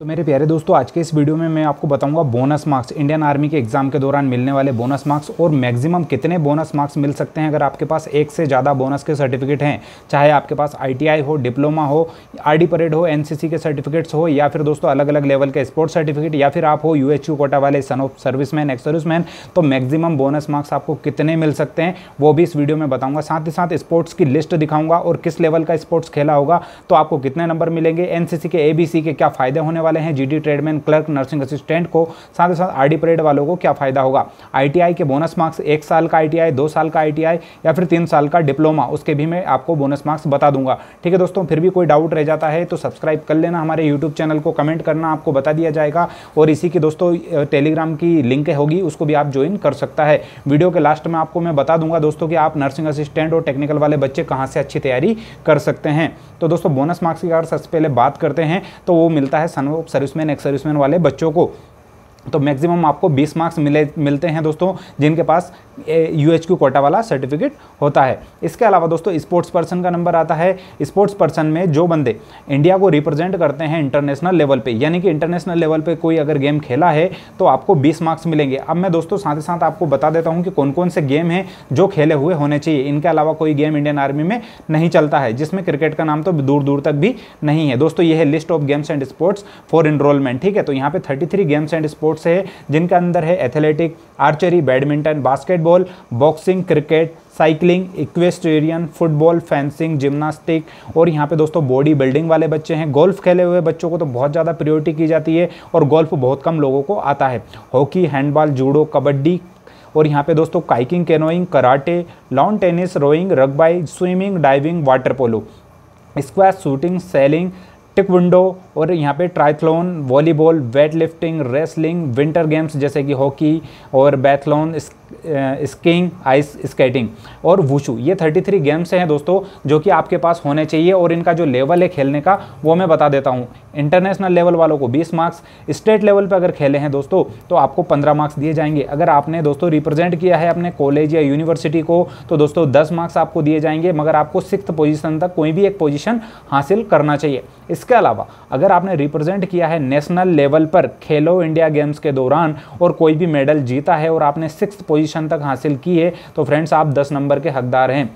तो मेरे प्यारे दोस्तों आज के इस वीडियो में मैं आपको बताऊंगा बोनस मार्क्स इंडियन आर्मी के एग्जाम के दौरान मिलने वाले बोनस मार्क्स और मैक्सिमम कितने बोनस मार्क्स मिल सकते हैं अगर आपके पास एक से ज़्यादा बोनस के सर्टिफिकेट हैं चाहे आपके पास आईटीआई हो डिप्लोमा हो आरडी परेड हो एनसीसी के सर्टिफिकेट्स हो या फिर दोस्तों अलग अलग लेवल के स्पोर्ट्स सर्टिफिकेट या फिर आप हो यू कोटा वाले son of service man ex service man तो मैक्सिमम बोनस मार्क्स आपको कितने मिल सकते हैं वो भी इस वीडियो में बताऊँगा साथ ही साथ स्पोर्ट्स की लिस्ट दिखाऊंगा और किस लेवल का स्पोर्ट्स खेला होगा तो आपको कितने नंबर मिलेंगे एनसीसी के एबीसी के क्या फ़ायदे होने वाले वाले हैं GD tradesman clerk nursing assistant को साथ ही साथ आरडी परेड वालों को क्या फायदा होगा आईटीआई के बोनस मार्क्स एक साल का आईटीआई दो साल का आईटीआई या फिर तीन साल का डिप्लोमा उसके भी मैं आपको बोनस मार्क्स बता दूंगा ठीक है दोस्तों फिर भी कोई डाउट रह जाता है तो सब्सक्राइब कर लेना हमारे यूट्यूब चैनल को कमेंट करना आपको बता दिया जाएगा और इसी की दोस्तों टेलीग्राम की लिंक होगी उसको भी आप ज्वाइन कर सकता है वीडियो के लास्ट में आपको मैं बता दूंगा दोस्तों कि आप नर्सिंग असिस्टेंट और टेक्निकल वाले बच्चे कहाँ से अच्छी तैयारी कर सकते हैं तो दोस्तों बोनस मार्क्स की अगर सबसे पहले बात करते हैं तो वो मिलता है सन सर्विसमैन एक्स सर्विसमैन वाले बच्चों को तो मैक्सिमम आपको 20 मार्क्स मिले मिलते हैं दोस्तों जिनके पास यू एच क्यू कोटा वाला सर्टिफिकेट होता है इसके अलावा दोस्तों स्पोर्ट्स पर्सन का नंबर आता है स्पोर्ट्स पर्सन में जो बंदे इंडिया को रिप्रेजेंट करते हैं इंटरनेशनल लेवल पे यानी कि इंटरनेशनल लेवल पे कोई अगर गेम खेला है तो आपको 20 मार्क्स मिलेंगे अब मैं दोस्तों साथ ही साथ आपको बता देता हूँ कि कौन कौन से गेम हैं जो खेले हुए होने चाहिए इनके अलावा कोई गेम इंडियन आर्मी में नहीं चलता है जिसमें क्रिकेट का नाम तो दूर दूर तक भी नहीं है दोस्तों ये है list of games and sports for enrolment ठीक है तो यहाँ पर thirty games and sports sports है जिनका अंदर है athletic archery badminton basketball boxing cricket cycling equestrian football fencing gymnastic और यहाँ पे दोस्तों बॉडी बिल्डिंग वाले बच्चे हैं गोल्फ खेले हुए बच्चों को तो बहुत ज़्यादा प्रियोरिटी की जाती है और गोल्फ बहुत कम लोगों को आता है हॉकी हैंडबॉल जूडो कबड्डी और यहाँ पे दोस्तों kayaking canoeing karate lawn tennis rowing rugby swimming diving water polo squash shooting sailing taekwondo और यहाँ पे triathlon volleyball weight lifting wrestling winter games जैसे कि हॉकी और बैथलोन स्कीइंग आइस स्केटिंग और वुशू ये 33 गेम्स हैं दोस्तों जो कि आपके पास होने चाहिए और इनका जो लेवल है खेलने का वो मैं बता देता हूँ इंटरनेशनल लेवल वालों को 20 मार्क्स स्टेट लेवल पर अगर खेले हैं दोस्तों तो आपको 15 मार्क्स दिए जाएंगे अगर आपने दोस्तों रिप्रेजेंट किया है अपने कॉलेज या यूनिवर्सिटी को तो दोस्तों दस मार्क्स आपको दिए जाएंगे मगर आपको सिक्स पोजिशन तक कोई भी एक पोजिशन हासिल करना चाहिए इसके अलावा अगर आपने रिप्रेजेंट किया है नेशनल लेवल पर खेलो इंडिया गेम्स के दौरान और कोई भी मेडल जीता है और आपने सिक्स पोजीशन तक हासिल की है तो फ्रेंड्स आप दस नंबर के हकदार हैं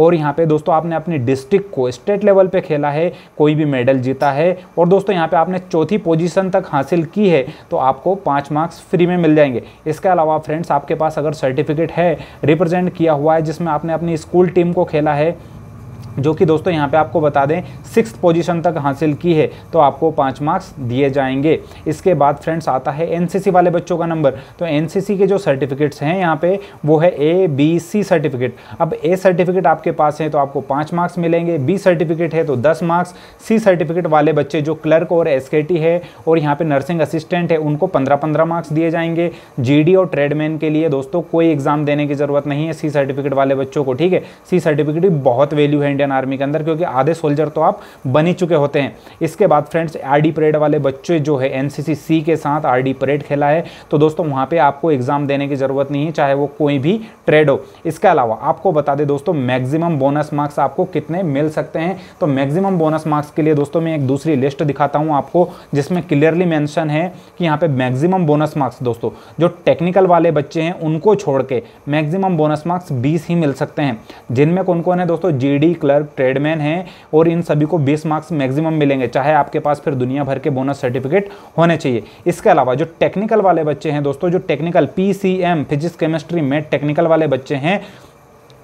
और यहाँ पे दोस्तों आपने अपनी डिस्ट्रिक्ट को स्टेट लेवल पे खेला है कोई भी मेडल जीता है और दोस्तों यहाँ पे आपने चौथी पोजीशन तक हासिल की है तो आपको पाँच मार्क्स फ्री में मिल जाएंगे इसके अलावा फ्रेंड्स आपके पास अगर सर्टिफिकेट है रिप्रेजेंट किया हुआ है जिसमें आपने अपनी स्कूल टीम को खेला है जो कि दोस्तों यहाँ पे आपको बता दें सिक्स पोजीशन तक हासिल की है तो आपको पाँच मार्क्स दिए जाएंगे इसके बाद फ्रेंड्स आता है एनसीसी वाले बच्चों का नंबर तो एनसीसी के जो सर्टिफिकेट्स हैं यहाँ पे वो है ए बी सी सर्टिफिकेट अब ए सर्टिफिकेट आपके पास है तो आपको पाँच मार्क्स मिलेंगे बी सर्टिफिकेट है तो दस मार्क्स सी सर्टिफिकेट वाले बच्चे जो क्लर्क और एस है और यहाँ पर नर्सिंग असिस्टेंट है उनको पंद्रह पंद्रह मार्क्स दिए जाएंगे जी और ट्रेडमैन के लिए दोस्तों कोई एग्ज़ाम देने की ज़रूरत नहीं है सी सर्टिफिकेट वाले बच्चों को ठीक है सी सर्टिफिकेट बहुत वैल्यू है इंडियन आर्मी के अंदर क्योंकि आधे सोल्जर तो आप बन ही चुके होते हैं इसके बाद फ्रेंड्स आर परेड वाले बच्चे जो है एन सी के साथ आर परेड खेला है तो दोस्तों वहाँ पर आपको एग्ज़ाम देने की ज़रूरत नहीं है चाहे वो कोई भी ट्रेड हो इसके अलावा आपको बता दें दोस्तों मैक्सिमम बोनस मार्क्स आपको कितने मिल सकते हैं तो मैक्सिमम बोनस मार्क्स के लिए दोस्तों मैं एक दूसरी लिस्ट दिखाता हूँ आपको जिसमें क्लियरली मैंशन है कि यहाँ पे मैक्सिमम बोनस मार्क्स दोस्तों जो टेक्निकल वाले बच्चे हैं उनको छोड़ के मैक्सिमम बोनस मार्क्स बीस ही मिल सकते हैं जिनमें कौन कौन है दोस्तों जी डी क्लर्क ट्रेडमैन हैं और इन सभी को बीस मार्क्स मैक्सिमम मिलेंगे चाहे आपके पास फिर दुनिया भर के बोनस सर्टिफिकेट होने चाहिए इसके अलावा जो टेक्निकल वाले बच्चे हैं दोस्तों जो technical P physics chemistry maths technical वाले बच्चे हैं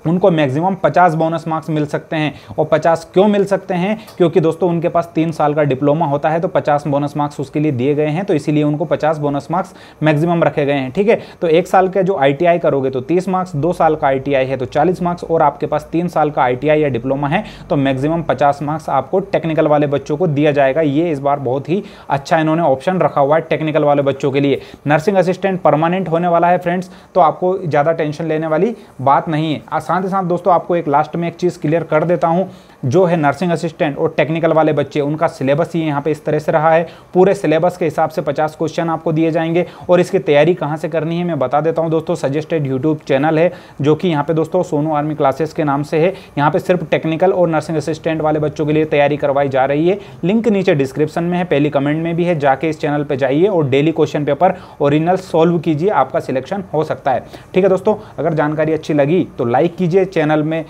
उनको मैक्सिमम 50 बोनस मार्क्स मिल सकते हैं और 50 क्यों मिल सकते हैं क्योंकि दोस्तों उनके पास तीन साल का डिप्लोमा होता है तो 50 बोनस मार्क्स उसके लिए दिए गए हैं तो इसीलिए उनको 50 बोनस मार्क्स मैक्सिमम रखे गए हैं ठीक है तो एक साल का जो आई करोगे तो तीस मार्क्स दो साल का आई है तो चालीस मार्क्स और आपके पास तीन साल का आई या डिप्लोमा है तो मैक्सिमम पचास मार्क्स आपको टेक्निकल वाले बच्चों को दिया जाएगा ये इस बार बहुत ही अच्छा इन्होंने ऑप्शन रखा हुआ है टेक्निकल वाले बच्चों के लिए नर्सिंग असिस्टेंट परमानेंट होने वाला है फ्रेंड्स तो आपको ज़्यादा टेंशन लेने वाली बात नहीं है आसान साथ ही साथ दोस्तों आपको एक लास्ट में एक चीज़ क्लियर कर देता हूँ जो है नर्सिंग असिस्टेंट और टेक्निकल वाले बच्चे उनका सिलेबस ही यहाँ पे इस तरह से रहा है पूरे सिलेबस के हिसाब से 50 क्वेश्चन आपको दिए जाएंगे और इसकी तैयारी कहाँ से करनी है मैं बता देता हूँ दोस्तों सजेस्टेड यूट्यूब चैनल है जो कि यहाँ पे दोस्तों सोनू आर्मी क्लासेस के नाम से है यहाँ पे सिर्फ टेक्निकल और नर्सिंग असिस्टेंट वाले बच्चों के लिए तैयारी करवाई जा रही है लिंक नीचे डिस्क्रिप्शन में है पहली कमेंट में भी है जाके इस चैनल पर जाइए और daily question paper original solve कीजिए आपका सिलेक्शन हो सकता है ठीक है दोस्तों अगर जानकारी अच्छी लगी तो लाइक कीजिए चैनल में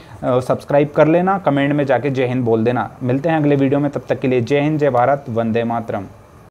सब्सक्राइब कर लेना कमेंट में जाके जय हिंद बोल देना मिलते हैं अगले वीडियो में तब तक के लिए जय हिंद जय भारत वंदे मातरम